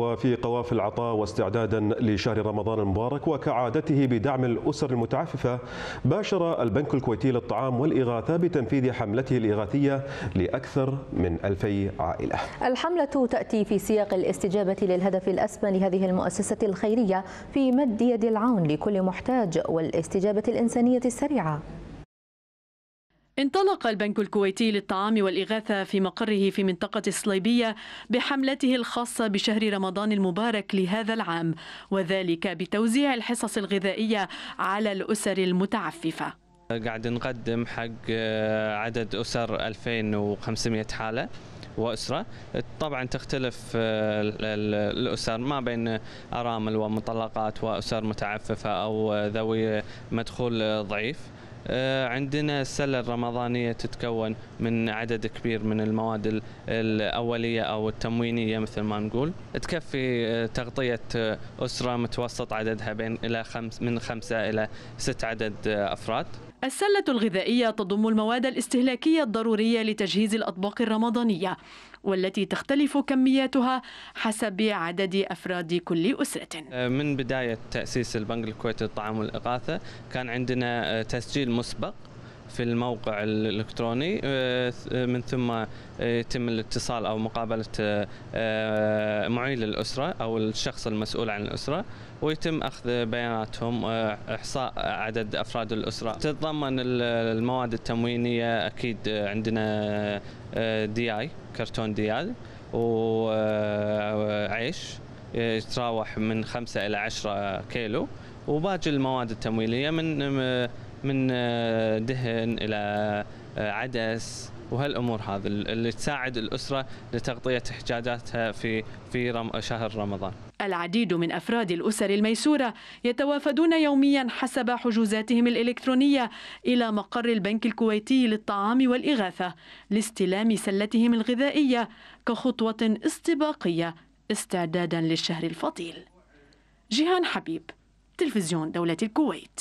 وفي قواف العطاء واستعدادا لشهر رمضان المبارك وكعادته بدعم الأسر المتعففة باشر البنك الكويتي للطعام والإغاثة بتنفيذ حملته الإغاثية لأكثر من ألفي عائلة الحملة تأتي في سياق الاستجابة للهدف الأسمى لهذه المؤسسة الخيرية في مد يد العون لكل محتاج والاستجابة الإنسانية السريعة انطلق البنك الكويتي للطعام والإغاثة في مقره في منطقة الصليبية بحملته الخاصة بشهر رمضان المبارك لهذا العام وذلك بتوزيع الحصص الغذائية على الأسر المتعففة قاعد نقدم حق آه، عدد أسر 2500 حالة واسره طبعا تختلف آه، الاسر ما بين ارامل ومطلقات واسر متعففه او ذوي مدخول ضعيف آه، عندنا السلة الرمضانية تتكون من عدد كبير من المواد الأولية أو التموينية مثل ما نقول تكفي آه، تغطية آه، أسرة متوسط عددها بين إلى خمس من خمسة إلى ست عدد أفراد السلة الغذائية تضم المواد الاستهلاكية الضرورية لتجهيز الأطباق الرمضانية والتي تختلف كمياتها حسب عدد أفراد كل أسرة من بداية تأسيس البنك الكويتي للطعام والإغاثة كان عندنا تسجيل مسبق في الموقع الالكتروني آه، من ثم آه، يتم الاتصال او مقابله آه، معيل الاسره او الشخص المسؤول عن الاسره ويتم اخذ بياناتهم احصاء عدد افراد الاسره تتضمن المواد التموينيه اكيد عندنا دي اي كرتون دي اي وعيش يتراوح من 5 الى 10 كيلو وباقي المواد التمويليه من من آه، دهن إلى آه، عدس وهالامور هذه اللي تساعد الاسره لتغطيه احتياجاتها في في رم شهر رمضان. العديد من افراد الاسر الميسوره يتوافدون يوميا حسب حجوزاتهم الالكترونيه الى مقر البنك الكويتي للطعام والاغاثه لاستلام سلتهم الغذائيه كخطوه استباقيه استعدادا للشهر الفضيل. جيهان حبيب تلفزيون دوله الكويت.